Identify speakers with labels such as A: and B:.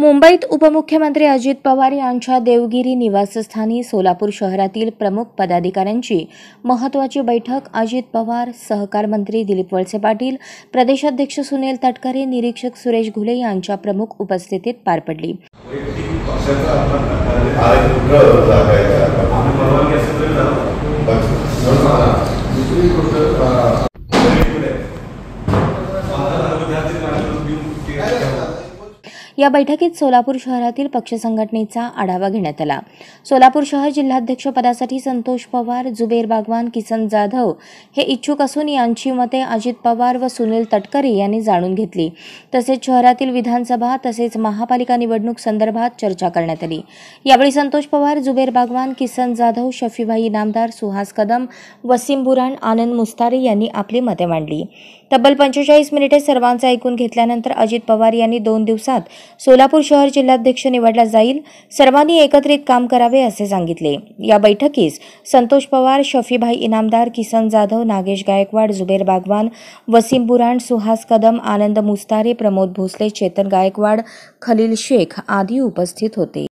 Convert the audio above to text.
A: मुंबईत उपमुख्यमंत्री अजित पवार यांच्या देवगिरी निवासस्थानी सोलापूर शहरातील प्रमुख पदाधिकाऱ्यांची महत्त्वाची बैठक अजित पवार सहकार मंत्री दिलीप वळसे पाटील प्रदेशाध्यक्ष सुनील तटकरे निरीक्षक सुरेश घुले यांच्या प्रमुख उपस्थितीत पार पडली या बैठकीत सोलापूर शहरातील पक्ष संघटनेचा आढावा घेण्यात आला सोलापूर शहर जिल्हाध्यक्षपदासाठी पदासाठी संतोष पवार जुबेर बागवान किसन जाधव हे इच्छुक असून यांची मते अजित पवार व सुनील तटकरे यांनी जाणून घेतली तसेच शहरातील विधानसभा तसेच महापालिका निवडणूक संदर्भात चर्चा करण्यात आली यावेळी संतोष पवार जुबेर बागवान किसन जाधव शफीभाई इनामदार सुहास कदम वसीम बुरान आनंद मुस्तारी यांनी आपली मते मांडली तब्बल पंचेचाळीस मिनिटे सर्वांचा ऐकून घेतल्यानंतर अजित पवार यांनी दोन दिवसात सोलापूर शहर जिल्हाध्यक्ष निवडला जाईल सर्वांनी एकत्रित काम करावे असे सांगितले या बैठकीस संतोष पवार शफीभाई इनामदार किसन जाधव नागेश गायकवाड जुबेर बागवान वसीम बुराण सुहास कदम आनंद मुस्तारे प्रमोद भोसले चेतन गायकवाड खलील शेख आदी उपस्थित होते